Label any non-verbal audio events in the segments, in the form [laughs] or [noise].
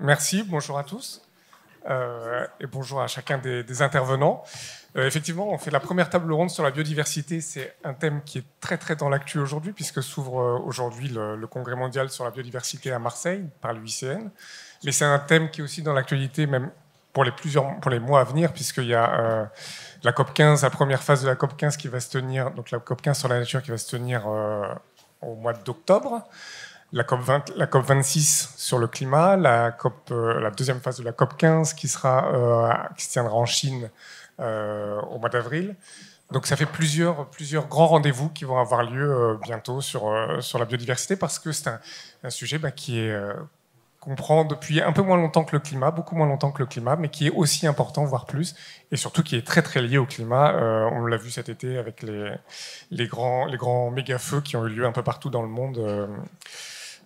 Merci, bonjour à tous euh, et bonjour à chacun des, intervenants. Euh, effectivement, on fait la première table ronde sur la biodiversité. C'est un thème qui est très très dans l'actu aujourd'hui puisque s'ouvre euh, aujourd'hui le, Congrès mondial sur la biodiversité à Marseille par l'UICN. Mais c'est un thème qui est aussi dans l'actualité même pour les, plusieurs, pour les mois à venir puisqu'il y a la COP 15, la première phase de la COP 15 qui va se tenir, donc la COP 15 sur la nature qui va se tenir au mois d'octobre la COP, 26 sur le climat, la, euh, la deuxième phase de la COP 15 qui, sera, euh, qui se tiendra en Chine euh, au mois d'avril. Donc ça fait plusieurs, plusieurs grands rendez-vous qui vont avoir lieu bientôt sur, sur la biodiversité parce que c'est un, sujet bah, qui est qu'on prend depuis un peu moins longtemps que le climat, beaucoup moins longtemps que le climat, mais qui est aussi important, voire plus, et surtout qui est très très lié au climat. on l'a vu cet été avec les, grands, les grands méga-feux qui ont eu lieu un peu partout dans le monde.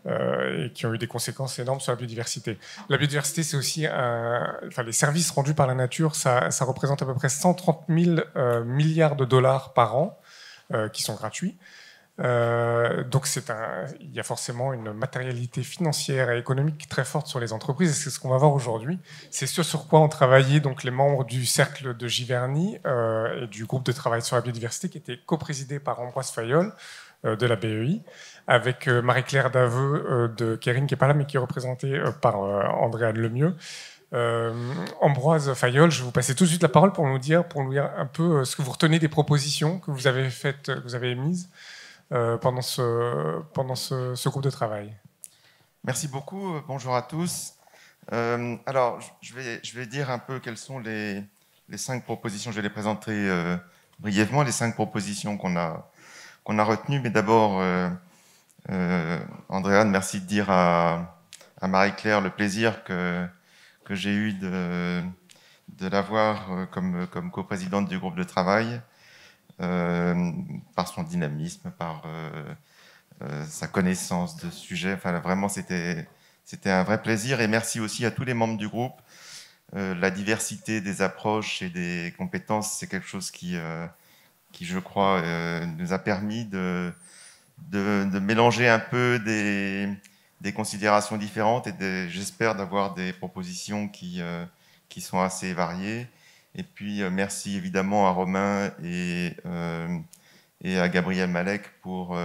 Euh, et qui ont eu des conséquences énormes sur la biodiversité. La biodiversité, c'est aussi les services rendus par la nature, ça, représente à peu près 130 000 euh, milliards de dollars par an euh, qui sont gratuits. donc il y a forcément une matérialité financière et économique très forte sur les entreprises, et c'est ce qu'on va voir aujourd'hui. C'est ce sur quoi ont travaillé donc les membres du cercle de Giverny et du groupe de travail sur la biodiversité, qui était coprésidé par Ambroise Fayolle. Euh, de la BEI, avec euh, Marie-Claire Daveux euh, de Kérine qui n'est pas là, mais qui est représentée par Andréane Lemieux. Ambroise Fayol, je vais vous passer tout de suite la parole pour nous dire, pour nous dire un peu ce que vous retenez des propositions que vous avez faites, que vous avez émises pendant, ce, pendant ce, groupe de travail. Merci beaucoup. Bonjour à tous. alors, je vais, je vais dire un peu quelles sont les, les cinq propositions. Je vais les présenter brièvement, les cinq propositions qu'on a, qu'on a retenu, Mais d'abord, euh, euh, Andréane, merci de dire à, à Marie-Claire le plaisir que, que j'ai eu de, de l'avoir euh, comme, comme coprésidente du groupe de travail, euh, par son dynamisme, par sa connaissance de sujet. Enfin, vraiment, c'était un vrai plaisir. Et merci aussi à tous les membres du groupe. la diversité des approches et des compétences, c'est quelque chose qui, qui, je crois, euh, nous a permis de, de, mélanger un peu des, considérations différentes et j'espère d'avoir des propositions qui, euh, qui sont assez variées. Et puis, euh, merci évidemment à Romain et, et à Gabriel Malek pour,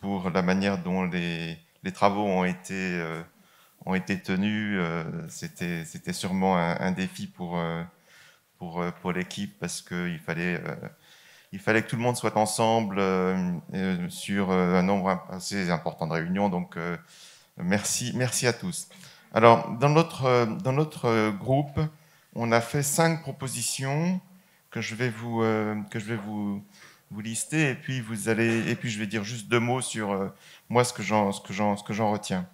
pour la manière dont les, travaux ont été, ont été tenus. C'était sûrement un, un, défi pour euh, pour, l'équipe parce qu'il fallait, euh, il fallait que tout le monde soit ensemble euh, sur un nombre assez important de réunions. Donc, merci, merci à tous. Alors, dans notre, dans notre groupe, on a fait cinq propositions que je vais vous, que je vais vous, vous lister et puis vous allez et puis je vais dire juste deux mots sur moi ce que j'en que ce que j'en retiens.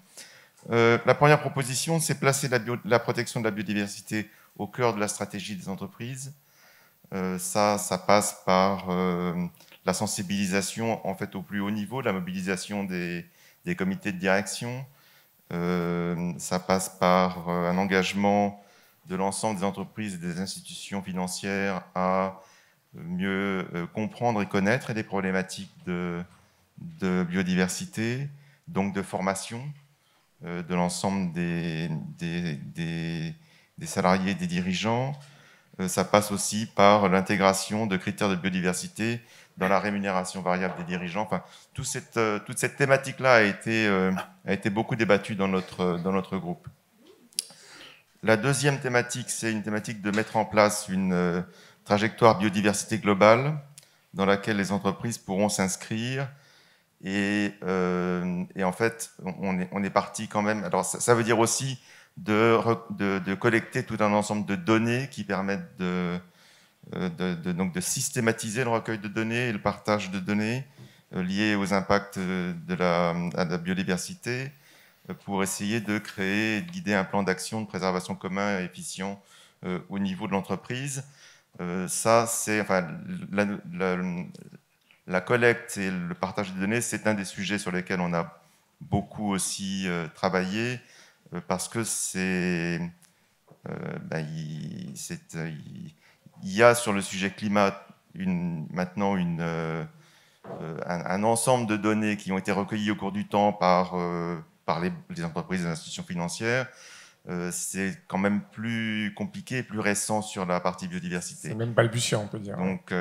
la première proposition, c'est placer la, protection de la biodiversité au cœur de la stratégie des entreprises. Euh, ça, ça passe par euh, la sensibilisation en fait au plus haut niveau, la mobilisation des, comités de direction. Euh, ça passe par un engagement de l'ensemble des entreprises et des institutions financières à mieux comprendre et connaître les problématiques de, de biodiversité, donc de formation de l'ensemble des, des des salariés et des dirigeants. Euh, ça passe aussi par l'intégration de critères de biodiversité dans la rémunération variable des dirigeants. Enfin, toute cette, euh, toute cette thématique-là a, été, euh, a été beaucoup débattue dans notre, dans notre groupe. La deuxième thématique, c'est une thématique de mettre en place une trajectoire biodiversité globale dans laquelle les entreprises pourront s'inscrire. Et, en fait, on est, parti quand même. Alors, ça veut dire aussi de, collecter tout un ensemble de données qui permettent euh, de, donc de systématiser le recueil de données et le partage de données euh, liées aux impacts euh, de la, la biodiversité pour essayer de créer et de guider un plan d'action de préservation commun et efficient au niveau de l'entreprise. ça, c'est enfin, la, collecte et le partage de données, c'est un des sujets sur lesquels on a beaucoup aussi travaillé euh, parce que c'est. Euh, bah, euh, il, y a sur le sujet climat maintenant une, un, ensemble de données qui ont été recueillies au cours du temps par, par les, entreprises et les institutions financières c'est quand même plus compliqué plus récent sur la partie biodiversité. C'est même balbutiant, on peut dire. Donc,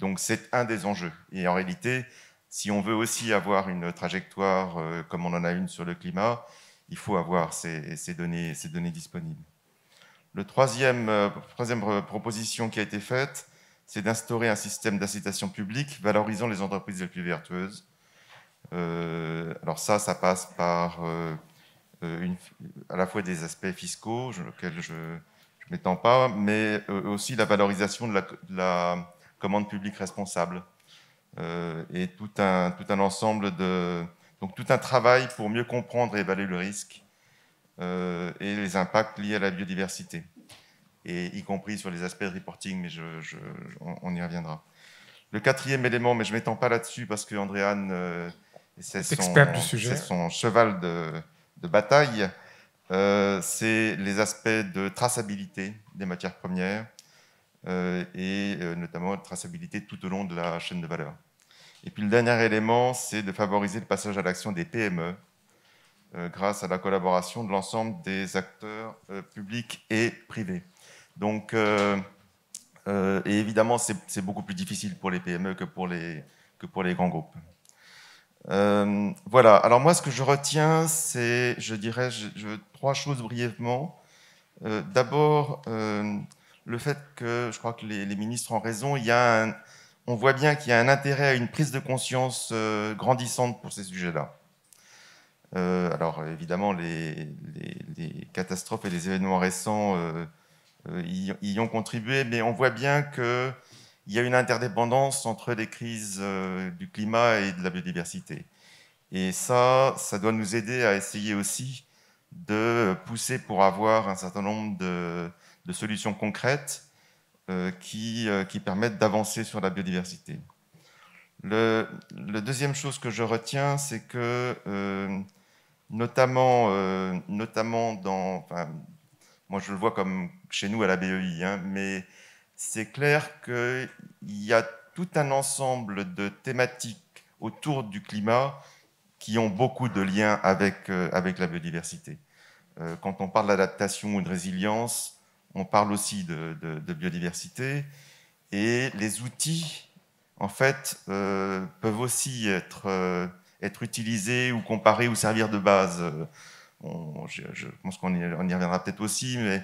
donc c'est un des enjeux. Et en réalité, si on veut aussi avoir une trajectoire comme on en a une sur le climat, il faut avoir ces, données, ces données, disponibles. La troisième, euh, euh, proposition qui a été faite, c'est d'instaurer un système d'incitation publique valorisant les entreprises les plus vertueuses. Euh, alors ça, ça passe par une, à la fois des aspects fiscaux, auxquels je ne m'étends pas, mais aussi la valorisation de la, la commande publique responsable et tout un, tout un ensemble de, donc tout un travail pour mieux comprendre et évaluer le risque euh, et les impacts liés à la biodiversité, et y compris sur les aspects de reporting, mais je, on, y reviendra. Le quatrième élément, mais je ne m'étends pas là-dessus parce que Andréanne euh, c'est son, cheval de, bataille, euh, c'est les aspects de traçabilité des matières premières et notamment traçabilité tout au long de la chaîne de valeur. Et puis le dernier élément, c'est de favoriser le passage à l'action des PME euh, grâce à la collaboration de l'ensemble des acteurs euh, publics et privés. Donc, euh, et évidemment, c'est beaucoup plus difficile pour les PME que pour les, que pour les grands groupes. voilà, alors moi ce que je retiens, c'est, je dirais, je, trois choses brièvement. D'abord, le fait que, je crois que les, les ministres ont raison, il y a un, on voit bien qu'il y a un intérêt à une prise de conscience euh, grandissante pour ces sujets-là. Euh, alors évidemment, les, catastrophes et les événements récents euh, y, ont contribué, mais on voit bien qu'il y a une interdépendance entre les crises du climat et de la biodiversité. Et ça, ça doit nous aider à essayer aussi de pousser pour avoir un certain nombre de solutions concrètes euh, euh, qui, permettent d'avancer sur la biodiversité. Le, deuxième chose que je retiens, c'est que euh, notamment, notamment dans, enfin, moi je le vois comme chez nous à la BEI, e hein, mais c'est clair qu'il y a tout un ensemble de thématiques autour du climat qui ont beaucoup de liens avec, avec la biodiversité. quand on parle d'adaptation ou de résilience, on parle aussi de, biodiversité, et les outils, en fait, euh, peuvent aussi euh, être, utilisés ou comparés ou servir de base. je, pense qu'on y, y, reviendra peut-être aussi, mais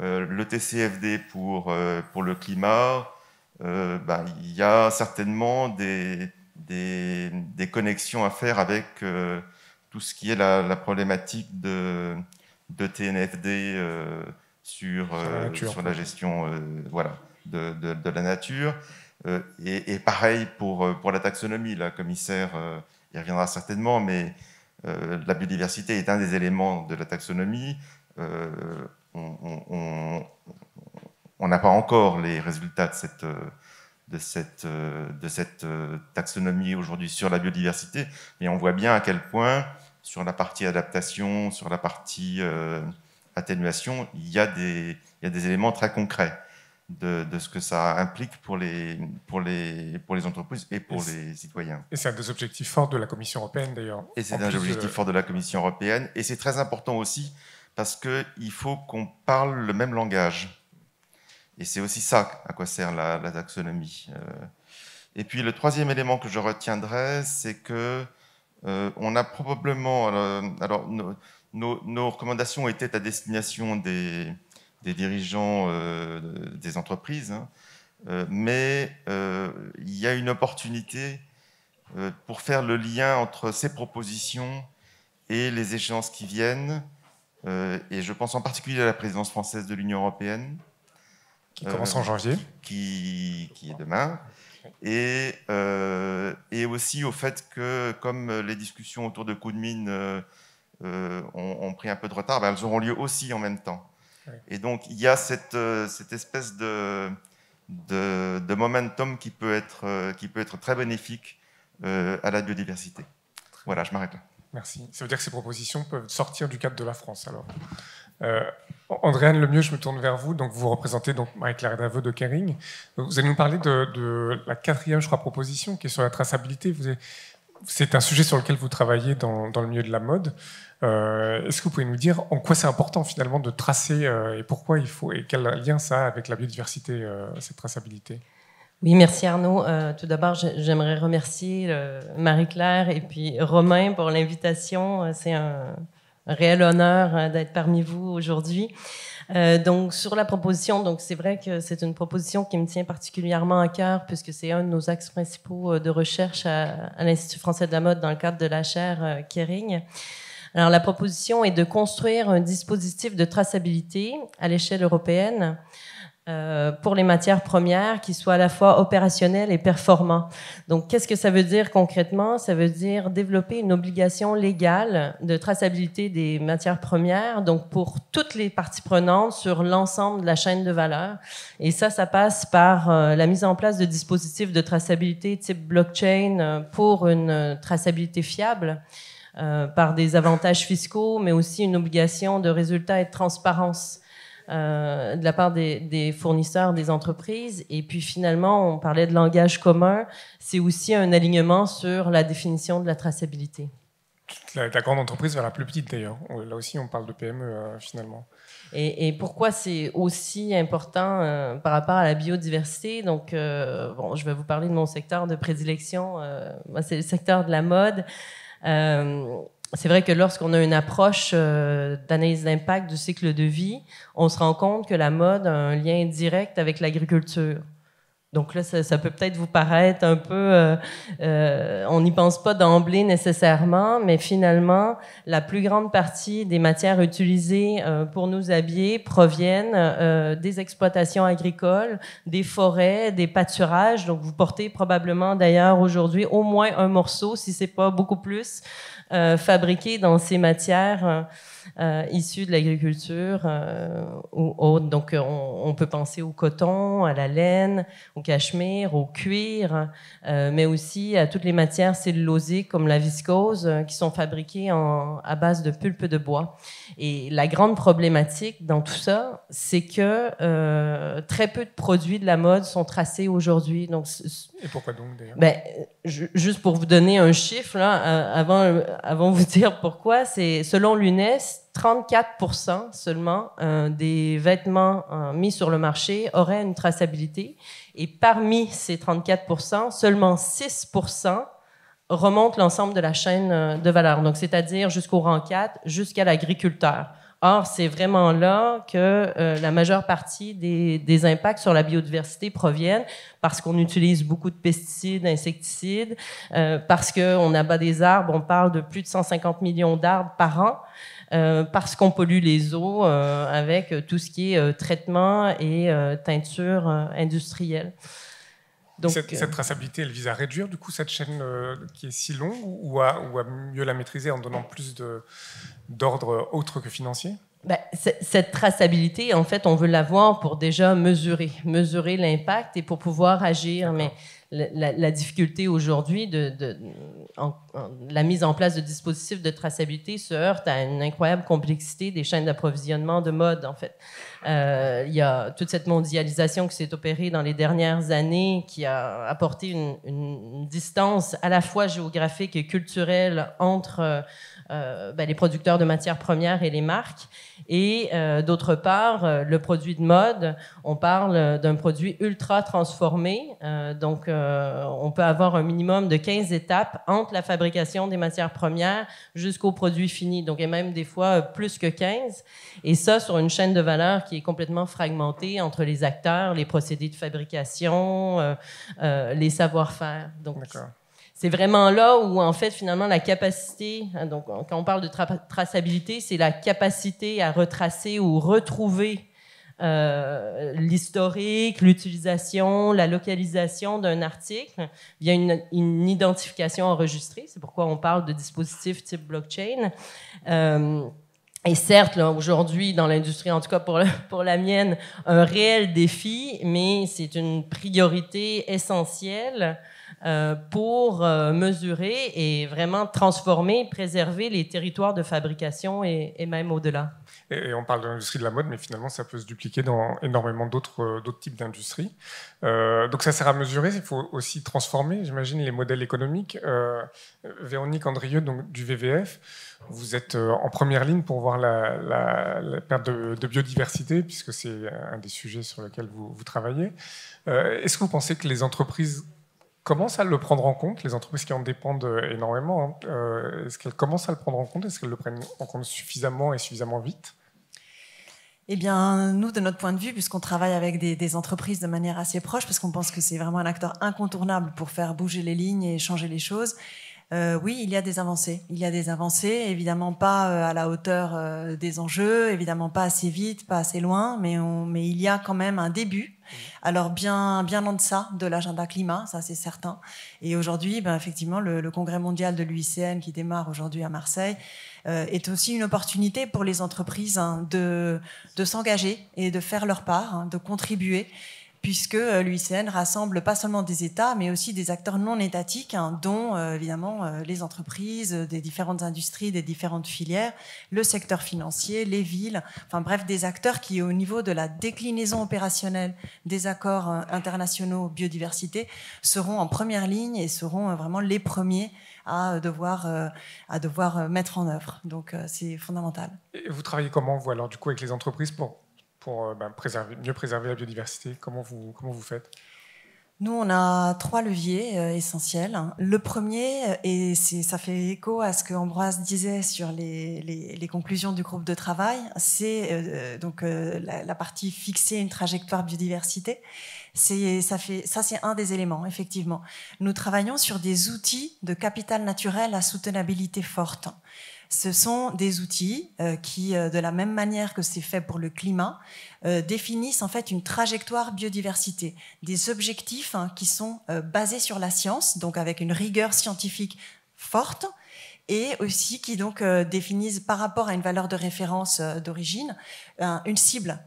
euh, le TCFD pour, le climat, bah, il y a certainement des, connexions à faire avec tout ce qui est la, problématique de, de TNFD sur, la, euh, gestion euh, voilà, de, la nature. Euh, et, pareil pour, pour la taxonomie, la commissaire y reviendra certainement, mais la biodiversité est un des éléments de la taxonomie. on n'a pas encore les résultats de cette de cette, de cette taxonomie aujourd'hui sur la biodiversité, mais on voit bien à quel point, sur la partie adaptation, sur la partie atténuation, il y, a des, des éléments très concrets de, ce que ça implique pour les, pour les, pour les entreprises et pour les citoyens. Et c'est un des objectifs forts de la Commission européenne d'ailleurs. Et c'est un des objectifs de... Euh, forts de la Commission européenne. Et c'est très important aussi parce qu'il faut qu'on parle le même langage. Et c'est aussi ça à quoi sert la, taxonomie. Euh. Et puis le troisième élément que je retiendrai, c'est que euh, on a probablement, alors, alors nos, recommandations étaient à destination des, dirigeants euh, des entreprises, hein. euh, mais euh, il y a une opportunité pour faire le lien entre ces propositions et les échéances qui viennent, et je pense en particulier à la présidence française de l'Union européenne. Qui commence en janvier. Qui, est demain. Et, et, aussi au fait que, comme les discussions autour de Coup de Mine euh, ont, pris un peu de retard, ben, elles auront lieu aussi en même temps. Et donc il y a euh, cette, espèce de, de, de, momentum qui peut être, euh, qui peut être très bénéfique à la biodiversité. Voilà, je m'arrête là. Merci. Ça veut dire que ces propositions peuvent sortir du cadre de la France alors euh, Andréane Lemieux, je me tourne vers vous. Donc, vous représentez donc Marie-Claire Daveux de Kering. Vous allez nous parler de, la quatrième, je crois, proposition qui est sur la traçabilité. Vous c'est un sujet sur lequel vous travaillez dans, le milieu de la mode. Euh, est-ce que vous pouvez nous dire en quoi c'est important finalement de tracer euh, et pourquoi il faut et quel lien ça a avec la biodiversité, euh, cette traçabilité Oui, merci Arnaud. tout d'abord, j'aimerais remercier Marie-Claire et puis Romain pour l'invitation. C'est un, réel honneur hein, d'être parmi vous aujourd'hui. Euh, donc, sur la proposition, donc c'est vrai que c'est une proposition qui me tient particulièrement à cœur puisque c'est un de nos axes principaux euh, de recherche à, l'Institut français de la mode dans le cadre de la chaire euh, Kering. Alors, la proposition est de construire un dispositif de traçabilité à l'échelle européenne euh, pour les matières premières qui soient à la fois opérationnelles et performantes. Donc, qu'est-ce que ça veut dire concrètement? Ça veut dire développer une obligation légale de traçabilité des matières premières, donc pour toutes les parties prenantes sur l'ensemble de la chaîne de valeur. Et ça, ça passe par euh, la mise en place de dispositifs de traçabilité type blockchain euh, pour une traçabilité fiable. par des avantages fiscaux, mais aussi une obligation de résultat et de transparence. Euh, de la part des, fournisseurs, des entreprises. Et puis finalement, on parlait de langage commun. C'est aussi un alignement sur la définition de la traçabilité. La, la grande entreprise vers la plus petite d'ailleurs. Là aussi, on parle de PME euh, finalement. Et, pourquoi c'est aussi important euh, par rapport à la biodiversité Donc, bon, je vais vous parler de mon secteur de prédilection. c'est le secteur de la mode c'est vrai que lorsqu'on a une approche euh, d'analyse d'impact du cycle de vie, on se rend compte que la mode a un lien direct avec l'agriculture. Donc là, ça, ça peut peut-être vous paraître un peu, euh, euh, on n'y pense pas d'emblée nécessairement, mais finalement, la plus grande partie des matières utilisées euh, pour nous habiller proviennent euh, des exploitations agricoles, des forêts, des pâturages. Donc vous portez probablement d'ailleurs aujourd'hui au moins un morceau, si c'est pas beaucoup plus, fabriqué dans ces matières. Euh, issus de l'agriculture euh, ou autres. Donc, euh, on, peut penser au coton, à la laine, au cachemire, au cuir, mais aussi à toutes les matières cellulosiques comme la viscose qui sont fabriquées à base de pulpe de bois. Et la grande problématique dans tout ça, c'est que très peu de produits de la mode sont tracés aujourd'hui. Donc, Et pourquoi donc, d'ailleurs ben, Juste pour vous donner un chiffre, là, avant, avant de vous dire pourquoi, c'est selon l'UNES, 34% seulement euh, des vêtements euh, mis sur le marché auraient une traçabilité. Et parmi ces 34%, seulement 6% remontent l'ensemble de la chaîne euh, de valeur, donc c'est-à-dire jusqu'au rang 4, jusqu'à l'agriculteur. Or, c'est vraiment là que la majeure partie des, impacts sur la biodiversité proviennent parce qu'on utilise beaucoup de pesticides, insecticides, parce qu'on abat des arbres, on parle de plus de 150 millions d'arbres par an. Euh, parce qu'on pollue les eaux euh, avec euh, tout ce qui est traitement et teinture industrielle. Donc, cette, traçabilité, elle vise à réduire du coup cette chaîne qui est si longue ou à, ou à, mieux la maîtriser en donnant plus d'ordre autre que financier ben, cette traçabilité, en fait, on veut l'avoir pour déjà mesurer, mesurer l'impact et pour pouvoir agir. Mais la, difficulté aujourd'hui de, de la mise en place de dispositifs de traçabilité se heurte à une incroyable complexité des chaînes d'approvisionnement de mode, en fait. Euh, il y a toute cette mondialisation qui s'est opérée dans les dernières années qui a apporté une, une distance à la fois géographique et culturelle entre euh, euh, ben, les producteurs de matières premières et les marques. Et euh, d'autre part, euh, le produit de mode, on parle d'un produit ultra transformé. donc, on peut avoir un minimum de 15 étapes entre la fabrication des matières premières jusqu'au produit fini. Donc, et même des fois plus que 15. Et ça, sur une chaîne de valeur qui est complètement fragmentée entre les acteurs, les procédés de fabrication, les savoir-faire. D'accord c'est vraiment là où, en fait, finalement, la capacité, hein, donc euh, quand on parle de traçabilité, c'est la capacité à retracer ou retrouver euh, l'historique, l'utilisation, la localisation d'un article via une, identification enregistrée. C'est pourquoi on parle de dispositifs type blockchain. Euh, et certes, aujourd'hui, dans l'industrie, en tout cas pour, [laughs] pour la mienne, un réel défi, mais c'est une priorité essentielle euh, pour euh, mesurer et vraiment transformer, préserver les territoires de fabrication et, même au-delà. Et, on parle de l'industrie de la mode, mais finalement, ça peut se dupliquer dans énormément d'autres euh, types d'industries. donc ça sert à mesurer, il faut aussi transformer, j'imagine, les modèles économiques. Véronique Andrieux, donc, du VVF, vous êtes en première ligne pour voir la, perte de, biodiversité, puisque c'est un des sujets sur lesquels vous, travaillez. Est-ce que vous pensez que les entreprises commencent à le prendre en compte, les entreprises qui en dépendent euh, énormément. Hein, euh, est-ce qu'elles commencent à le prendre en compte Est-ce qu'elles le prennent en compte suffisamment et suffisamment vite eh bien, nous, de notre point de vue, puisqu'on travaille avec des, des, entreprises de manière assez proche, parce qu'on pense que c'est vraiment un acteur incontournable pour faire bouger les lignes et changer les choses, euh, oui, il y a des avancées. Il y a des avancées, évidemment pas euh, à la hauteur euh, des enjeux, évidemment pas assez vite, pas assez loin, mais, il y a quand même un début. Alors bien, bien en deçà de l'agenda climat, ça c'est certain. Et aujourd'hui, ben, effectivement, le, congrès mondial de l'UICN qui démarre aujourd'hui à Marseille est aussi une opportunité pour les entreprises hein, de, s'engager et de faire leur part, hein, de contribuer puisque euh, l'UICN rassemble pas seulement des États, mais aussi des acteurs non étatiques, hein, dont euh, évidemment euh, les entreprises, des différentes industries, des différentes filières, le secteur financier, les villes, enfin bref, des acteurs qui, au niveau de la déclinaison opérationnelle des accords internationaux biodiversité, seront en première ligne et seront vraiment les premiers à devoir, à devoir mettre en œuvre. Donc c'est fondamental. Et vous travaillez comment, vous, alors, du coup, avec les entreprises pour pour euh, bah, préserver, mieux préserver la biodiversité Comment vous, comment vous faites nous, on a trois leviers euh, essentiels. Le premier, euh, et ça fait écho à ce que Ambroise disait sur les, les, conclusions du groupe de travail, c'est donc la, la, partie fixer une trajectoire biodiversité. C'est ça fait ça c'est un des éléments effectivement. Nous travaillons sur des outils de capital naturel à soutenabilité forte ce sont des outils euh, qui, euh, de la même manière que c'est fait pour le climat, euh, définissent en fait une trajectoire biodiversité, des objectifs hein, qui sont basés sur la science, donc avec une rigueur scientifique forte, et aussi qui donc définissent par rapport à une valeur de référence d'origine une cible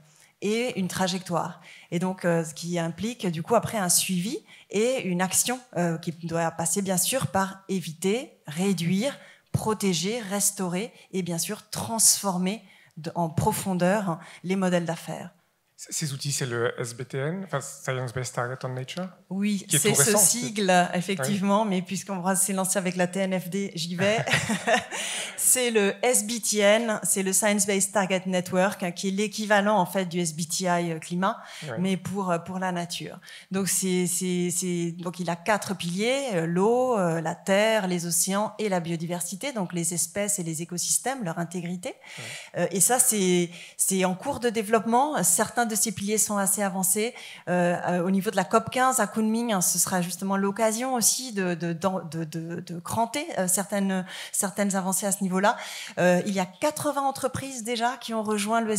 et une trajectoire. Et donc, ce qui implique du coup après un suivi et une action qui doit passer bien sûr par éviter, réduire, protéger, restaurer et bien sûr transformer en profondeur les modèles d'affaires. Ces outils, c'est le SBTN, Science Based Target on Nature Oui, c'est ce sigle, ah effectivement, mais puisqu'on s'est lancé avec la TNFD, j'y vais. [laughs] c'est le SBTN, c'est le Science Based Target Network, hein, qui est l'équivalent en fait du SBTI euh, climat, mais pour, euh, pour la nature. Donc, c'est donc il a quatre piliers, euh, l'eau, la terre, les océans et la biodiversité, donc les espèces et les écosystèmes, leur intégrité. Et ça, c'est en cours de développement. Certains ces piliers sont assez avancés. Euh, euh, au niveau de la COP 15 à Kunming, hein, ce sera justement l'occasion aussi de, de, cranter euh, certaines, avancées à ce niveau-là. il y a 80 entreprises déjà qui ont rejoint le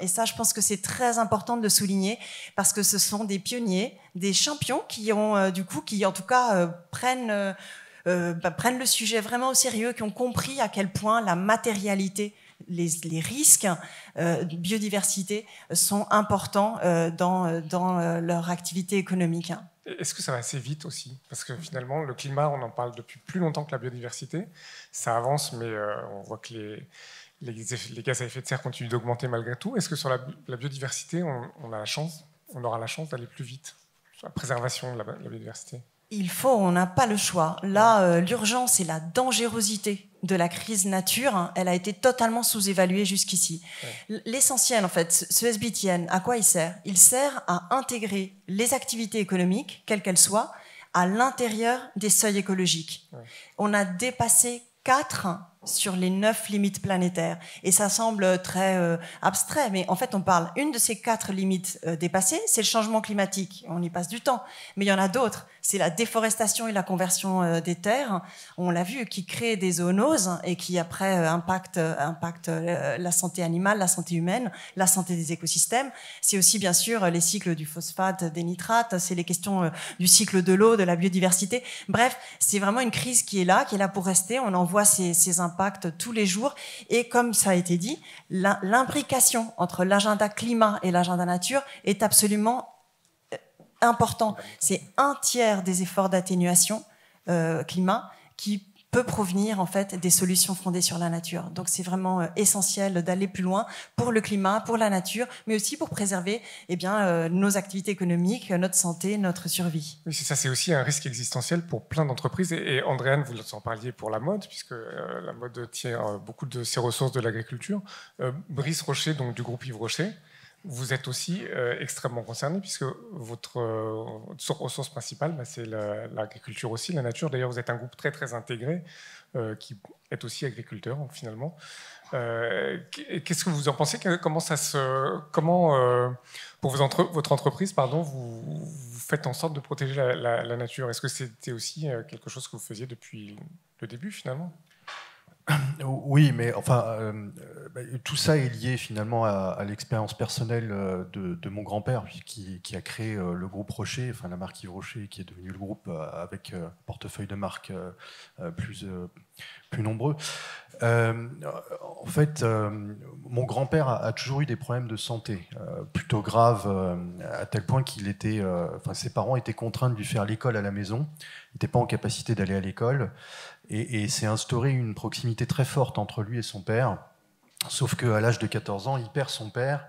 et ça, je pense que c'est très important de souligner parce que ce sont des pionniers, des champions qui ont du coup, qui en tout cas bah, prennent le sujet vraiment au sérieux, qui ont compris à quel point la matérialité les, risques euh, de biodiversité sont importants euh, dans, euh, dans leur activité économique. Est-ce que ça va assez vite aussi Parce que finalement, le climat, on en parle depuis plus longtemps que la biodiversité. Ça avance, mais on voit que les, les, gaz à effet de serre continuent d'augmenter malgré tout. Est-ce que sur la, biodiversité, on, a la chance, on aura la chance d'aller plus vite sur la préservation de la biodiversité il faut, on n'a pas le choix. Là, euh, l'urgence et la dangerosité de la crise nature, hein, elle a été totalement sous-évaluée jusqu'ici. L'essentiel, en fait, ce SBTN, à quoi il sert Il sert à intégrer les activités économiques, quelles qu'elles soient, à l'intérieur des seuils écologiques. On a dépassé 4 sur les 9 limites planétaires. Et ça semble très euh, abstrait, mais en fait, on parle. Une de ces quatre limites euh, dépassées, c'est le changement climatique. On y passe du temps, mais il y en a d'autres c'est la déforestation et la conversion euh, des terres, on l'a vu, qui créent des zoonoses et qui après impactent, euh, impactent euh, la santé animale, la santé humaine, la santé des écosystèmes. C'est aussi bien sûr les cycles du phosphate, des nitrates, c'est les questions du cycle de l'eau, de la biodiversité. Bref, c'est vraiment une crise qui est là, qui est là pour rester. On en voit ces impacts tous les jours. Et comme ça a été dit, l'imbrication entre l'agenda climat et l'agenda nature est absolument important. C'est un tiers des efforts d'atténuation euh, climat qui peut provenir en fait des solutions fondées sur la nature. Donc c'est vraiment euh, essentiel d'aller plus loin pour le climat, pour la nature, mais aussi pour préserver eh bien, euh, nos activités économiques, notre santé, notre survie. c'est ça, c'est aussi un risque existentiel pour plein d'entreprises. Et, Andréane, vous en parliez pour la mode, puisque la mode tient beaucoup de ses ressources de l'agriculture. Brice Rocher, donc du groupe Yves Rocher, vous êtes aussi euh, extrêmement concerné puisque votre euh, ressource principale, bah, c'est l'agriculture aussi, la nature. D'ailleurs, vous êtes un groupe très très intégré euh, qui est aussi agriculteur finalement. Qu'est-ce que vous en pensez Comment ça se, comment pour votre entreprise, pardon, vous, faites en sorte de protéger la nature Est-ce que c'était aussi quelque chose que vous faisiez depuis le début finalement oui, mais enfin, euh, euh, tout ça est lié finalement à, l'expérience personnelle euh, de, mon grand-père, qui, a créé le groupe Rocher, enfin la marque Rocher, qui est devenu le groupe avec portefeuille de marques plus, plus nombreux. en fait, mon grand-père a, toujours eu des problèmes de santé, plutôt graves, à tel point qu'il était, enfin, ses parents étaient contraints de lui faire l'école à la maison. Il n'était pas en capacité d'aller à l'école. Et, et c'est instauré une proximité très forte entre lui et son père. Sauf qu'à l'âge de 14 ans, il perd son père.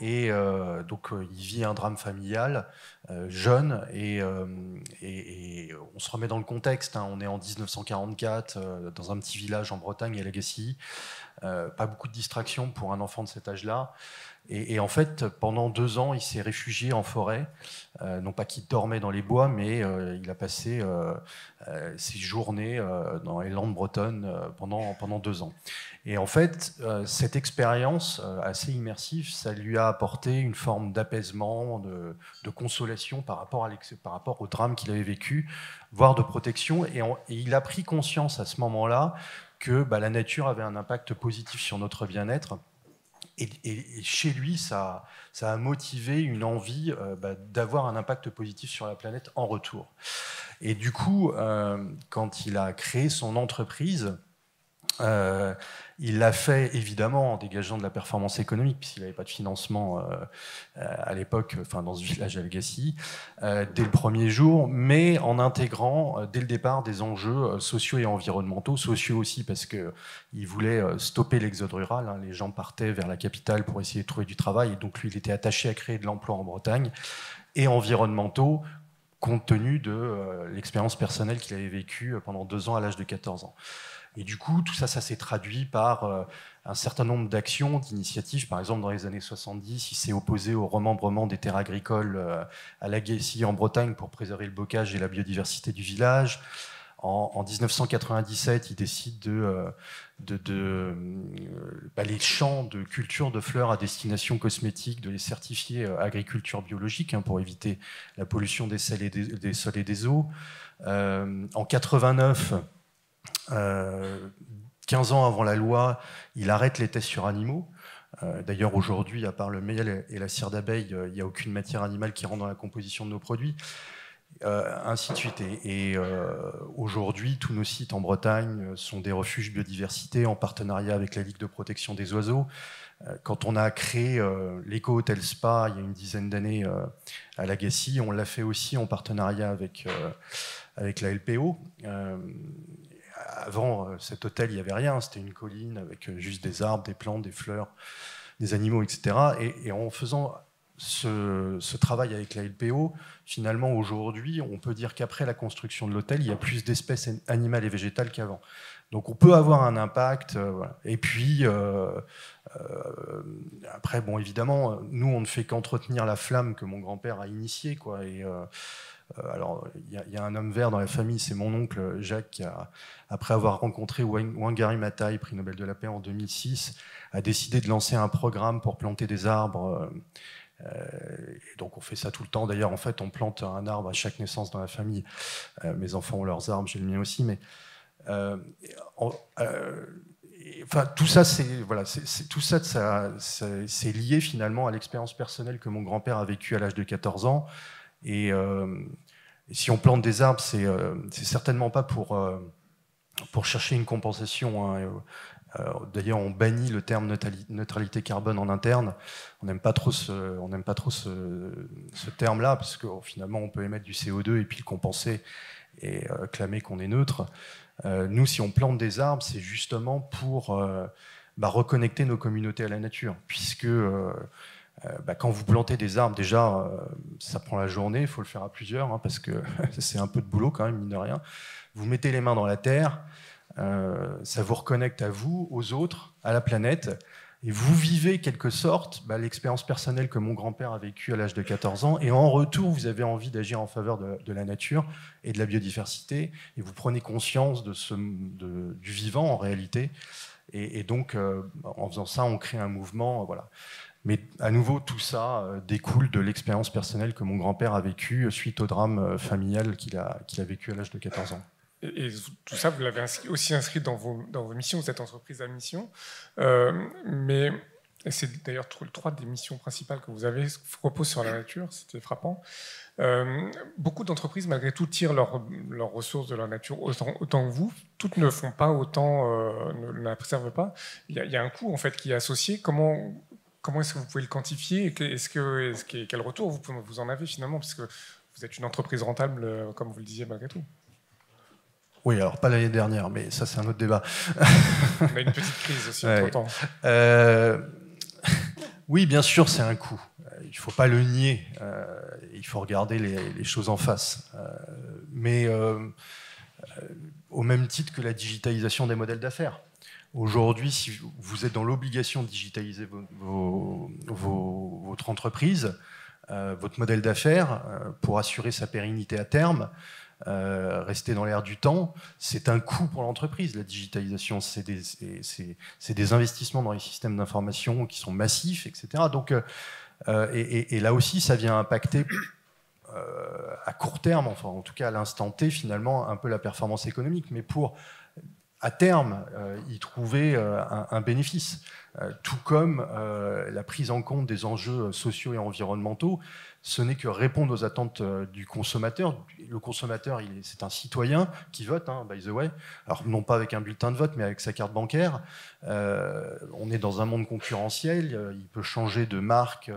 Et euh, donc, euh, il vit un drame familial euh, jeune. Et, on se remet dans le contexte. Hein. on est en 1944, dans un petit village en Bretagne, à Legacy. Euh, pas beaucoup de distractions pour un enfant de cet âge-là. Et, en fait, pendant deux ans, il s'est réfugié en forêt. Euh, non pas qu'il dormait dans les bois, mais euh, il a passé ses journées dans les Landes bretonnes pendant, pendant deux ans. Et en fait, cette expérience assez immersive, ça lui a apporté une forme d'apaisement, de, consolation par rapport, à par rapport au drame qu'il avait vécu, voire de protection. et il a pris conscience à ce moment-là que bah, la nature avait un impact positif sur notre bien-être. Et, chez lui, ça, a motivé une envie euh, bah, d'avoir un impact positif sur la planète en retour. Et du coup, euh, quand il a créé son entreprise, euh, il l'a fait évidemment en dégageant de la performance économique, puisqu'il n'avait pas de financement euh, euh, à l'époque, enfin dans ce village Algassi, euh, dès le premier jour, mais en intégrant dès le départ des enjeux sociaux et environnementaux, sociaux aussi parce qu'il voulait stopper l'exode rural. Hein. les gens partaient vers la capitale pour essayer de trouver du travail, et donc lui, il était attaché à créer de l'emploi en Bretagne, et environnementaux compte tenu de l'expérience personnelle qu'il avait vécue pendant deux ans à l'âge de 14 ans. Et du coup, tout ça, ça s'est traduit par euh, un certain nombre d'actions, d'initiatives. Par exemple, dans les années 70, il s'est opposé au remembrement des terres agricoles euh, à la Gaétie en Bretagne pour préserver le bocage et la biodiversité du village. En, 1997, il décide de, euh, de, bah, les champs de culture de fleurs à destination cosmétique, de les certifier agriculture biologique hein, pour éviter la pollution des, sols et des, sols et des eaux. en 89, 15 euh, ans avant la loi, il arrête les tests sur animaux. Euh, d'ailleurs, aujourd'hui, à part le miel et la cire d'abeille, euh, il n'y a aucune matière animale qui rentre dans la composition de nos produits. ainsi de suite. Et, aujourd'hui, tous nos sites en Bretagne sont des refuges biodiversité en partenariat avec la Ligue de protection des oiseaux. quand on a créé l'éco-hôtel Spa il y a une dizaine d'années à Lagassi, on l'a fait aussi en partenariat avec, avec la LPO avant euh, cet hôtel, il n'y avait rien. C'était une colline avec euh, juste des arbres, des plantes, des fleurs, des animaux, etc. Et, en faisant ce, travail avec la LPO, finalement, aujourd'hui, on peut dire qu'après la construction de l'hôtel, il y a plus d'espèces animales et végétales qu'avant. Donc on peut avoir un impact. Euh, et puis, après, bon, évidemment, nous, on ne fait qu'entretenir la flamme que mon grand-père a initiée. Quoi, et, euh, alors, il y, a un homme vert dans la famille, c'est mon oncle euh, Jacques, qui après avoir rencontré Wangari Matai prix Nobel de la paix en 2006, a décidé de lancer un programme pour planter des arbres. Euh, donc on fait ça tout le temps. D'ailleurs, en fait, on plante un arbre à chaque naissance dans la famille. mes enfants ont leurs arbres, j'ai le mien aussi. Mais tout ça, c'est tout ça c'est lié finalement à l'expérience personnelle que mon grand-père a vécue à l'âge de 14 ans. Et, euh, si on plante des arbres, c'est euh, certainement pas pour, euh, pour chercher une compensation. Hein. D'ailleurs, on bannit le terme neutralité carbone en interne. On n'aime pas trop ce, ce, terme-là, parce que oh, finalement, on peut émettre du CO2 et puis le compenser et clamer qu'on est neutre. nous, si on plante des arbres, c'est justement pour bah, reconnecter nos communautés à la nature, puisque euh, bah, quand vous plantez des arbres, déjà, euh, ça prend la journée, il faut le faire à plusieurs, hein, parce que [laughs] c'est un peu de boulot quand même, mine de rien. Vous mettez les mains dans la terre, euh, ça vous reconnecte à vous, aux autres, à la planète. Et vous vivez quelque sorte bah, l'expérience personnelle que mon grand-père a vécue à l'âge de 14 ans. Et en retour, vous avez envie d'agir en faveur de, la nature et de la biodiversité. Et vous prenez conscience de ce, du vivant en réalité. Et, donc, en faisant ça, on crée un mouvement. voilà. Mais à nouveau, tout ça euh, découle de l'expérience personnelle que mon grand-père a vécue euh, suite au drame euh, familial qu'il a, qu'il a vécu à l'âge de 14 ans. Et, tout ça, vous l'avez aussi inscrit dans vos, dans vos missions, vous êtes entreprise à mission. mais c'est d'ailleurs trois des missions principales que vous avez repose sur la nature, c'était frappant. beaucoup d'entreprises, malgré tout, tirent leurs ressources de la nature autant, autant, que vous. Toutes ne font pas autant, ne, la préservent pas. Il y, a, y, a un coût en fait qui est associé. Comment comment est-ce que vous pouvez le quantifier et est-ce que, quel retour vous, en avez finalement Parce que vous êtes une entreprise rentable, euh, comme vous le disiez malgré tout. Oui, alors pas l'année dernière, mais ça c'est un autre débat. On a une petite crise aussi ouais. Euh, oui, bien sûr, c'est un coût. Euh, il ne faut pas le nier. il faut regarder les, choses en face. mais au même titre que la digitalisation des modèles d'affaires. Aujourd'hui, si vous êtes dans l'obligation de digitaliser votre entreprise, euh, votre modèle d'affaires, euh, pour assurer sa pérennité à terme, euh, rester dans l'air du temps, c'est un coût pour l'entreprise. La digitalisation, c'est des, investissements dans les systèmes d'information qui sont massifs, etc. Donc, et, et là aussi, ça vient impacter à court terme, enfin en tout cas à l'instant T, finalement, un peu la performance économique. Mais pour à terme euh, y trouver euh, un, bénéfice, euh, tout comme la prise en compte des enjeux sociaux et environnementaux. Ce n'est que répondre aux attentes du consommateur. Le consommateur, c'est un citoyen qui vote, hein, by the way. Alors non pas avec un bulletin de vote, mais avec sa carte bancaire. on est dans un monde concurrentiel. il peut changer de marque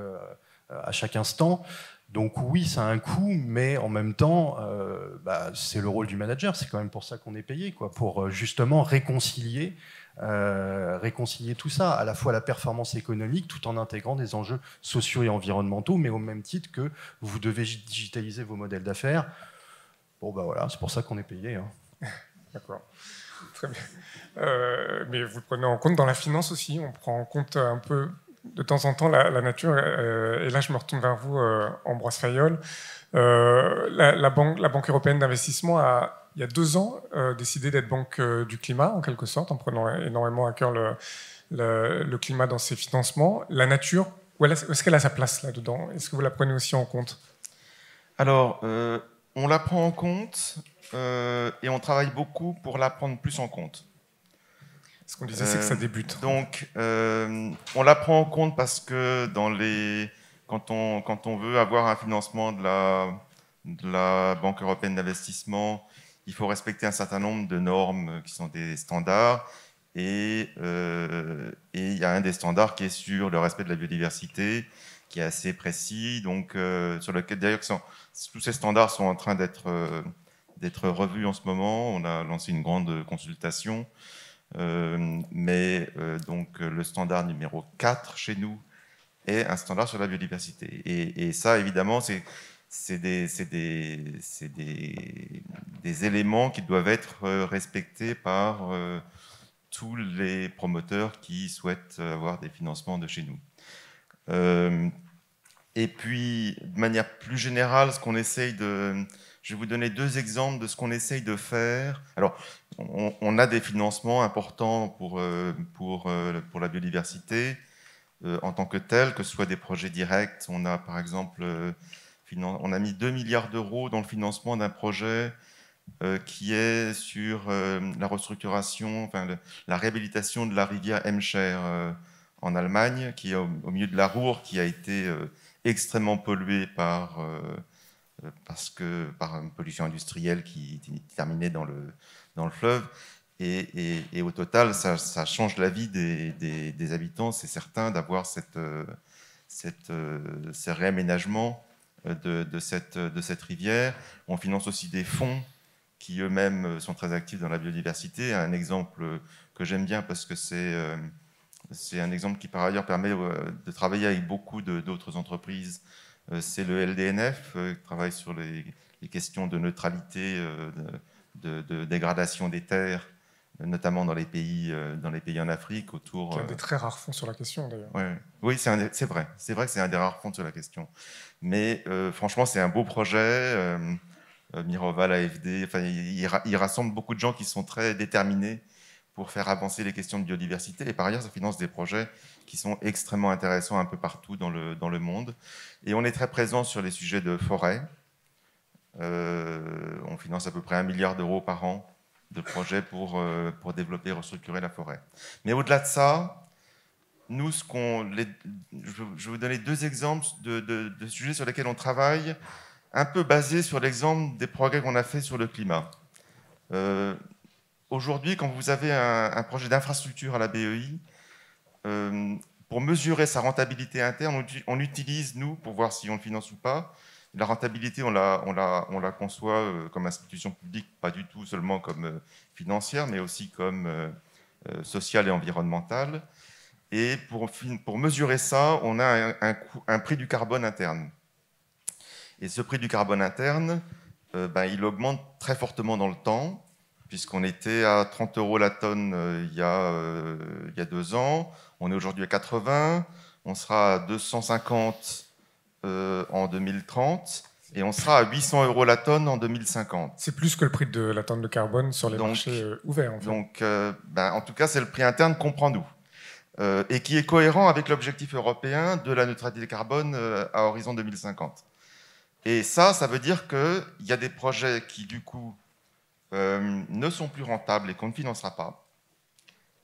à chaque instant. Donc oui, ça a un coût, mais en même temps, euh, bah, c'est le rôle du manager. C'est quand même pour ça qu'on est payé, quoi, pour euh, justement réconcilier, euh, réconcilier tout ça, à la fois la performance économique, tout en intégrant des enjeux sociaux et environnementaux, mais au même titre que vous devez digitaliser vos modèles d'affaires. Bon bah voilà, c'est pour ça qu'on est payé. Hein. [laughs] D'accord. Très bien. mais vous prenez en compte dans la finance aussi. On prend en compte un peu de temps en temps la, nature, euh, euh, et là je me retourne vers vous, Ambroise euh, Fayol, la, banque, européenne d'investissement a, il y a deux ans, décidé d'être banque du climat, en quelque sorte, en prenant énormément à cœur le, climat dans ses financements. La nature, où est-ce qu'elle a sa place là-dedans Est-ce que vous la prenez aussi en compte Alors, on la prend en compte et on travaille beaucoup pour la prendre plus en compte. Ce qu'on disait, c'est que ça euh, débute. Donc, euh, on la prend en compte parce que dans les, quand, on, veut avoir un financement de la, de la Banque européenne d'investissement, il faut respecter un certain nombre de normes qui sont des standards. Et euh, il y a un des standards qui est sur le respect de la biodiversité, qui est assez précis. Donc, sur d'ailleurs tous ces standards sont en train d'être d'être revus en ce moment. On a lancé une grande consultation euh, mais euh, donc le standard numéro 4 chez nous est un standard sur la biodiversité. Et, ça, évidemment, c'est des, éléments qui doivent être euh, respectés par tous les promoteurs qui souhaitent avoir des financements de chez nous. et puis, de manière plus générale, ce qu'on essaye de, je vais vous donner deux exemples de ce qu'on essaye de faire. Alors, on, a des financements importants pour, euh, pour, euh, pour la biodiversité euh, en tant que telle, que ce soit des projets directs. On a par exemple on a mis 2 milliards d'euros dans le financement d'un projet qui est sur la restructuration, enfin, la réhabilitation de la rivière Emscher en Allemagne, qui est au, milieu de la Ruhr, qui a été extrêmement polluée par parce que par une pollution industrielle qui, est terminait dans le, dans le fleuve. Et, au total, ça, change la vie des, habitants, c'est certain, d'avoir cette, euh, ces euh, réaménagements euh, de, de, cette, de cette rivière. On finance aussi des fonds qui eux-mêmes sont très actifs dans la biodiversité. Un exemple que j'aime bien parce que c'est c'est un exemple qui par ailleurs permet de travailler avec beaucoup d'autres entreprises euh, c'est le LDNF euh, qui travaille sur les, questions de neutralité, euh, de, dégradation des terres, notamment dans les pays, en Afrique autour. Il y des très rares fonds sur la question d'ailleurs. Oui, c'est vrai. C'est vrai que c'est un des rares fonds sur la question. Mais franchement, c'est un beau projet. Miroval, AFD, enfin, il, rassemble beaucoup de gens qui sont très déterminés pour faire avancer les questions de biodiversité. Et par ailleurs, ça finance des projets qui sont extrêmement intéressants un peu partout dans le, dans le monde. Et on est très présent sur les sujets de forêt. Euh, on finance à peu près un milliard d'euros par an de projets pour, euh, pour développer et restructurer la forêt. Mais au-delà de ça, nous, ce qu'on, je, vais vous donner deux exemples de, de, sujets sur lesquels on travaille, un peu basés sur l'exemple des progrès qu'on a fait sur le climat. Euh, aujourd'hui, quand vous avez un, un projet d'infrastructure à la BEI, euh, pour mesurer sa rentabilité interne, on, utilise, nous, pour voir si on le finance ou pas, la rentabilité, on la, conçoit euh, comme institution publique, pas du tout seulement comme euh, financière, mais aussi comme sociale et environnementale. Et pour, mesurer ça, on a un, prix du carbone interne. Et ce prix du carbone interne, ben, il augmente très fortement dans le temps puisqu'on était à 30 euros la tonne euh, il, y a, euh, il, deux ans, on est aujourd'hui à 80, on sera à 250 euh, en 2030 et on sera à 800 euros la tonne en 2050. C'est plus que le prix de la tonne de carbone sur les marchés ouverts. En Donc, ben, en tout cas, c'est le prix interne qu'on prend nous. et qui est cohérent avec l'objectif européen de la neutralité carbone à horizon 2050. Et ça, ça veut dire qu'il y a des projets qui, du coup, euh, ne sont plus rentables et qu'on ne financera pas,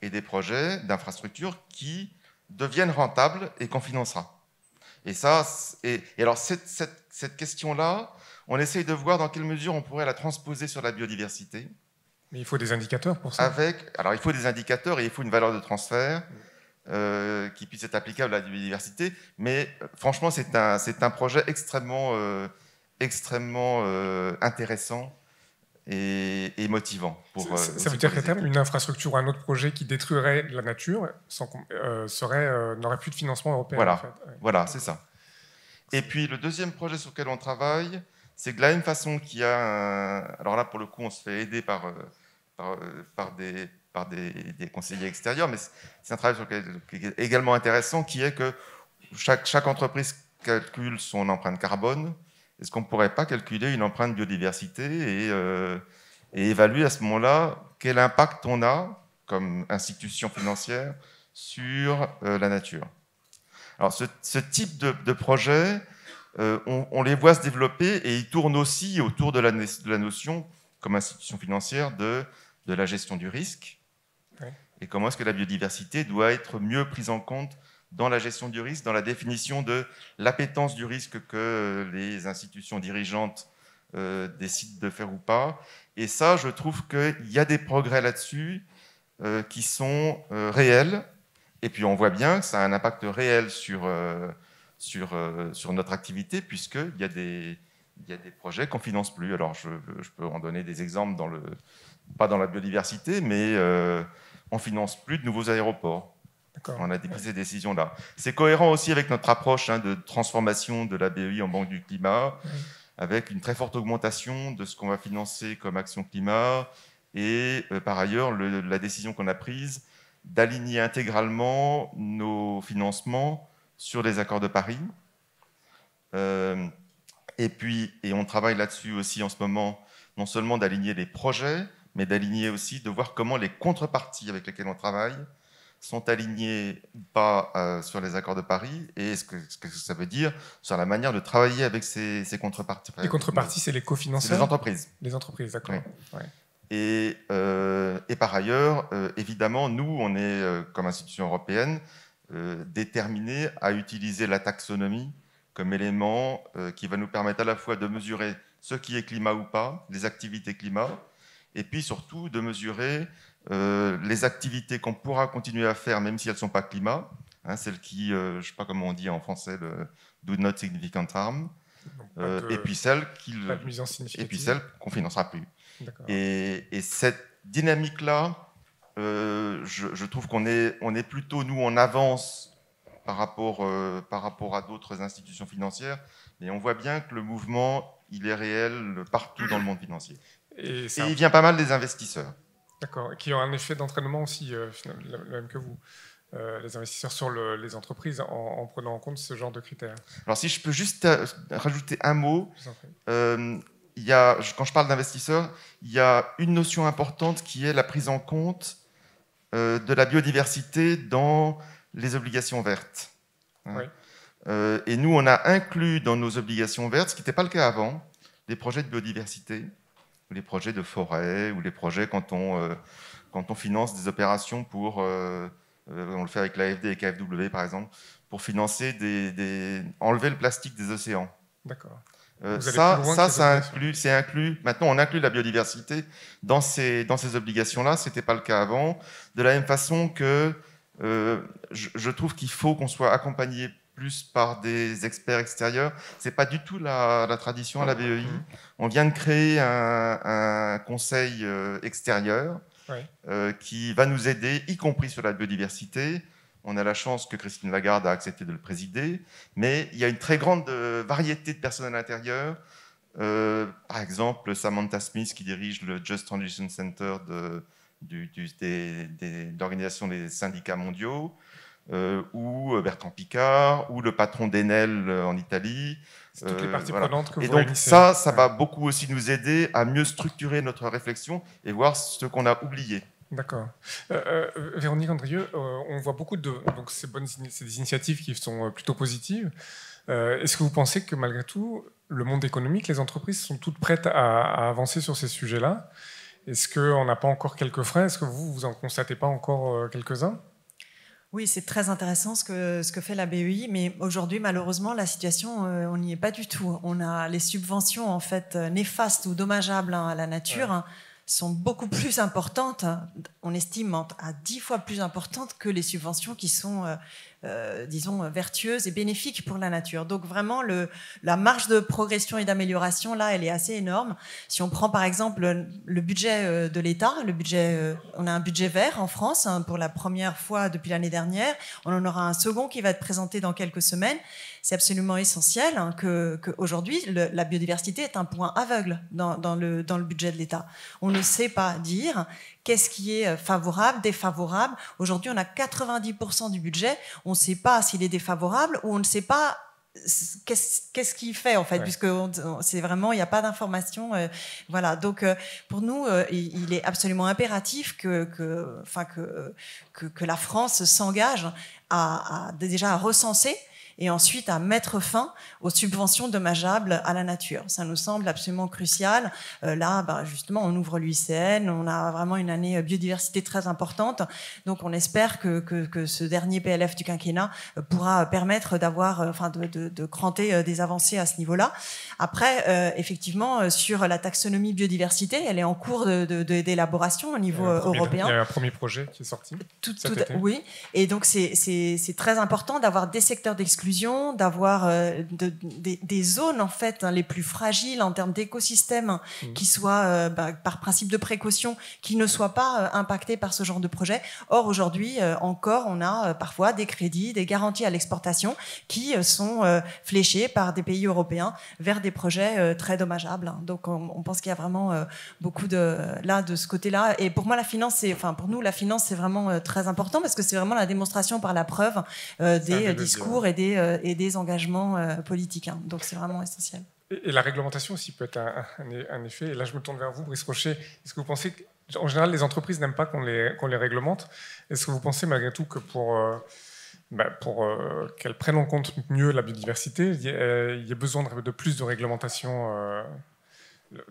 et des projets d'infrastructures qui deviennent rentables et qu'on financera. Et ça, et, alors cette, question-là, on essaye de voir dans quelle mesure on pourrait la transposer sur la biodiversité. Mais il faut des indicateurs pour ça. Avec, alors il faut des indicateurs et il faut une valeur de transfert euh, qui puisse être applicable à la biodiversité. Mais franchement, c'est un, projet extrêmement, euh, extrêmement intéressant et, motivant. Pour, ça, euh, veut dire qu'à terme, une infrastructure ou un autre projet qui détruirait la nature euh, euh, n'aurait plus de financement européen. Voilà, voilà c'est ça. Et puis le deuxième projet sur lequel on travaille, c'est que de la même façon qu'il y a... Alors là, pour le coup, on se fait aider par, par, par des par des, conseillers extérieurs, mais c'est un travail sur lequel, est également intéressant, qui est que chaque, chaque entreprise calcule son empreinte carbone est-ce qu'on ne pourrait pas calculer une empreinte biodiversité euh, et, évaluer à ce moment-là quel impact on a comme institution financière sur euh, la nature Alors ce, type de, projet, euh, on, les voit se développer et ils tournent aussi autour de la, notion, comme institution financière, de, la gestion du risque. Et comment est-ce que la biodiversité doit être mieux prise en compte dans la gestion du risque, dans la définition de l'appétence du risque que les institutions dirigeantes euh, décident de faire ou pas. Et ça, je trouve qu'il y a des progrès là-dessus euh, qui sont euh, réels. Et puis on voit bien que ça a un impact réel sur, sur, sur notre activité, puisqu'il y, a des, il y a des projets qu'on ne finance plus. Alors je, peux en donner des exemples, dans le, pas dans la biodiversité, mais on ne finance plus de nouveaux aéroports on a pris ces décisions-là. C'est cohérent aussi avec notre approche hein, de transformation de la BEI en Banque du Climat, avec une très forte augmentation de ce qu'on va financer comme action climat, et euh, par ailleurs la décision qu'on a prise d'aligner intégralement nos financements sur les accords de Paris. Euh, et puis, et on travaille là-dessus aussi en ce moment, non seulement d'aligner les projets, mais d'aligner aussi, de voir comment les contreparties avec lesquelles on travaille sont alignés pas euh, sur les accords de Paris et ce que, ça veut dire sur la manière de travailler avec ces, contreparties. Les contreparties, c'est les cofinanceurs Les entreprises. Les entreprises, d'accord. Euh, et, par ailleurs, euh, évidemment, nous, on est, comme institution européenne, déterminés à utiliser la taxonomie comme élément qui va nous permettre à la fois de mesurer ce qui est climat ou pas, les activités climat, et puis surtout de mesurer euh, les activités qu'on pourra continuer à faire, même si elles ne sont pas climat, hein, celles qui, euh, je ne sais pas comment on dit en français, le do not significant harm, euh, et puis celles qu'on ne financera plus. Et, cette dynamique-là, je, trouve qu'on est, plutôt, nous, en avance par rapport, à d'autres institutions financières, mais on voit bien que le mouvement, il est réel partout dans le monde financier. et il vient pas mal des investisseurs. D'accord, qui ont un effet d'entraînement aussi, euh, le même que vous. Euh, les investisseurs sur les entreprises en, prenant en compte ce genre de critères. Alors si je peux juste euh, rajouter un mot, quand je parle d'investisseurs, il y a une notion importante qui est la prise en compte de la biodiversité dans les obligations vertes. Hein. et nous, on a inclus dans nos obligations vertes, ce qui n'était pas le cas avant, des projets de biodiversité ou les projets de forêt, ou les projets quand on, euh, quand on finance des opérations pour, euh, euh, on le fait avec l'AFD et KFW par exemple, pour financer des, enlever le plastique des océans. D'accord. ça, ça, inclut, c'est inclus. Maintenant, on inclut la biodiversité dans ces, dans ces obligations-là. ce C'était pas le cas avant. De la même façon que je, je trouve qu'il faut qu'on soit accompagné plus par des experts extérieurs. Ce n'est pas du tout la, tradition à la ah, BEI. On vient de créer un, conseil euh, extérieur euh, qui va nous aider, y compris sur la biodiversité. On a la chance que Christine Lagarde a accepté de le présider, mais il y a une très grande euh, variété de personnes à l'intérieur. par exemple, Samantha Smith, qui dirige le Just Transition Center de, de l'organisation des syndicats mondiaux, euh, ou euh, Bertrand Picard, ou le patron d'Enel euh, en Italie. toutes les parties prenantes que vous Et donc ça, ça va beaucoup aussi nous aider à mieux structurer notre réflexion et voir ce qu'on a oublié. D'accord. Véronique Andrieux, on voit beaucoup de donc ces bonnes initiatives qui sont plutôt positives. Est-ce que vous pensez que malgré tout, le monde économique, les entreprises sont toutes prêtes à, à avancer sur ces sujets-là Est-ce qu'on n'a pas encore quelques freins Est-ce que vous, vous en constatez pas encore quelques-uns oui, c'est très intéressant ce que, ce que fait la BEI, mais aujourd'hui, malheureusement, la situation, euh, on n'y est pas du tout. On a les subventions, en fait, euh, néfastes ou dommageables hein, à la nature, hein, sont beaucoup plus importantes, on estime à dix fois plus importantes que les subventions qui sont euh, euh, disons, vertueuse et bénéfique pour la nature. Donc vraiment, le, la marge de progression et d'amélioration, là, elle est assez énorme. Si on prend par exemple le, budget euh, de l'État, le budget, euh, on a un budget vert en France hein, pour la première fois depuis l'année dernière. On en aura un second qui va être présenté dans quelques semaines. C'est absolument essentiel hein, qu'aujourd'hui, la biodiversité est un point aveugle dans, le, dans le budget de l'État. On ne sait pas dire qu'est-ce qui est favorable, défavorable. Aujourd'hui, on a 90% du budget on ne sait pas s'il est défavorable ou on ne sait pas qu'est-ce qu'il fait en fait, puisque c'est vraiment il n'y a pas d'information. Euh, voilà, donc euh, pour nous, euh, il est absolument impératif que, que, la France s'engage à, déjà à recenser et ensuite à mettre fin aux subventions dommageables à la nature. Ça nous semble absolument crucial. Euh, là, bah, justement, on ouvre l'UICN, on a vraiment une année euh, biodiversité très importante, donc on espère que, que, ce dernier PLF du quinquennat euh, pourra permettre d'avoir, enfin, de, cranter des avancées à ce niveau-là. Après, effectivement, sur la taxonomie biodiversité, elle est en cours d'élaboration au niveau européen. Il y a un premier projet qui est sorti. Tout, Oui, et donc c'est très important d'avoir des secteurs d'exclusion d'avoir euh, des, zones en fait hein, les plus fragiles en termes d'écosystèmes hein, mm. qui soient euh, bah, par principe de précaution, qui ne soient pas euh, impactées par ce genre de projet. Or aujourd'hui encore, on a parfois des crédits, des garanties à l'exportation qui sont fléchés par des pays européens vers des projets très dommageables. Hein. Donc on, pense qu'il y a vraiment beaucoup de là de ce côté-là. Et pour moi la finance, enfin pour nous la finance c'est vraiment très important parce que c'est vraiment la démonstration par la preuve des discours et des euh, et des engagements euh, politiques. Hein. Donc c'est vraiment essentiel. Et, la réglementation aussi peut être un, effet. Et là, je me tourne vers vous, Brice Rocher. Est-ce que vous pensez en général, les entreprises n'aiment pas qu'on les, les, réglemente Est-ce que vous pensez malgré tout que pour... Euh, bah, pour qu'elles prennent en compte mieux la biodiversité, il y, a besoin de, plus de réglementation.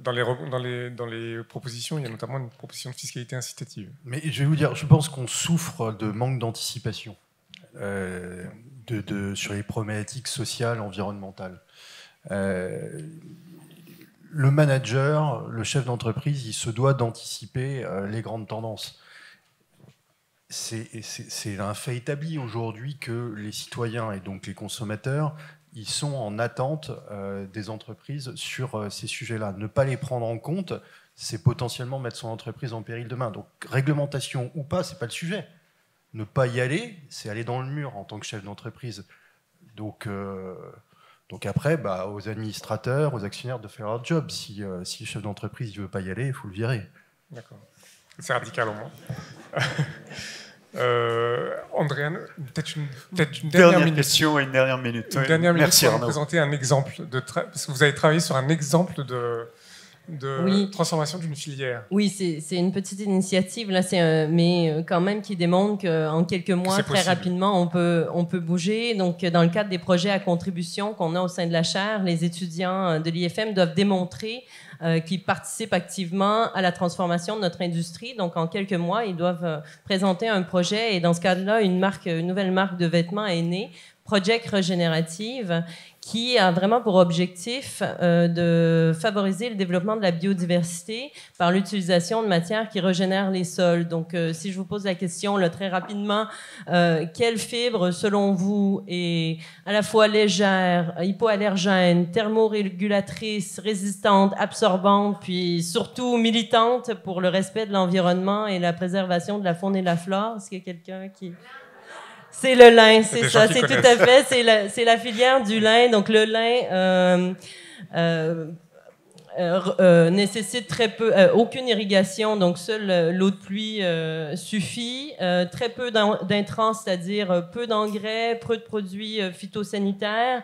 dans, les, dans, dans les, propositions, il y a notamment une proposition de fiscalité incitative. Mais je vais vous dire, je pense qu'on souffre de manque d'anticipation sur les problématiques sociales, environnementales. Euh, le manager, le chef d'entreprise, il se doit d'anticiper euh, les grandes tendances. C'est un fait établi aujourd'hui que les citoyens et donc les consommateurs, ils sont en attente euh, des entreprises sur ces sujets-là. Ne pas les prendre en compte, c'est potentiellement mettre son entreprise en péril demain. Donc réglementation ou pas, c'est pas le sujet ne pas y aller, c'est aller dans le mur en tant que chef d'entreprise. Donc, euh, donc après, bah, aux administrateurs, aux actionnaires de faire leur job. Si, euh, le chef d'entreprise ne veut pas y aller, il faut le virer. D'accord. C'est radical au moins. [laughs] Euh, Andréane, peut-être une, peut une, dernière, question et une dernière minute. Une dernière minute Merci, présenter un exemple de vous avez travaillé sur un exemple de, de transformation d'une filière. Oui, c'est une petite initiative, là, mais euh, quand même qui démontre qu'en quelques mois, très rapidement, on peut, on peut bouger. Donc, dans le cadre des projets à contribution qu'on a au sein de la chaire, les étudiants euh, de l'IFM doivent démontrer euh, qu'ils participent activement à la transformation de notre industrie. Donc, en quelques mois, ils doivent présenter un projet. Et dans ce cadre-là, une, marque, une nouvelle marque de vêtements est née Project Regenerative, qui a vraiment pour objectif euh, de favoriser le développement de la biodiversité par l'utilisation de matières qui régénèrent les sols. Donc, euh, si je vous pose la question très rapidement, euh, quelle fibre, selon vous, est à la fois légère, hypoallergène, thermorégulatrice, résistante, absorbante, puis surtout militante pour le respect de l'environnement et la préservation de la faune et de la flore? Est-ce qu'il y a quelqu'un qui... C'est le lin, c'est ça, c'est tout à fait. C'est la, la, filière du lin. Donc le lin euh, euh, euh, euh nécessite très peu, euh, aucune irrigation, donc seule l'eau de pluie suffit. très peu d'intrants, c'est-à-dire peu d'engrais, peu de produits phytosanitaires.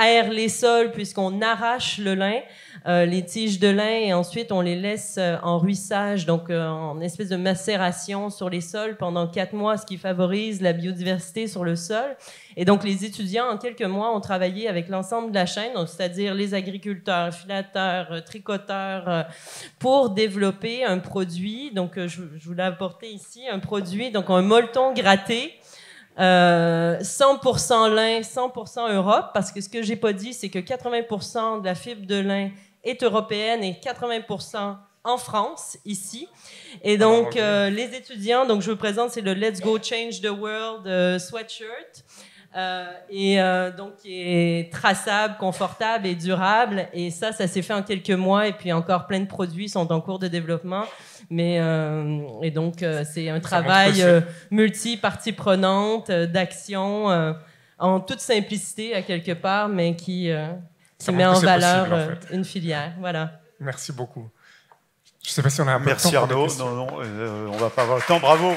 Air les sols puisqu'on arrache le lin, euh, les tiges de lin, et ensuite on les laisse euh, en ruissage, donc euh, en espèce de macération sur les sols pendant quatre mois, ce qui favorise la biodiversité sur le sol. Et donc les étudiants, en quelques mois, ont travaillé avec l'ensemble de la chaîne, c'est-à-dire les agriculteurs, filateurs, tricoteurs, pour développer un produit. Donc je, je vous l'ai apporté ici, un produit, donc un molleton gratté 100% euh, lin, 100% Europe, parce que ce que j'ai pas dit, c'est que 80% de la fibre de lin est européenne et 80% en France, ici. Et ah, donc, euh, les étudiants, donc je vous présente, c'est le Let's Go Change the World euh, sweatshirt. Euh, et donc qui est traçable, confortable et durable. Et ça, ça s'est fait en quelques mois. Et puis encore plein de produits sont en cours de développement. Mais, euh, et donc, euh, c'est un travail euh, multi-partie prenante, d'action, en toute simplicité à quelque part, mais qui, met en valeur une filière. Voilà. Merci beaucoup. Je ne sais pas si on a un peu Merci temps Arnaud. Non, non, on va pas avoir le temps. Bravo.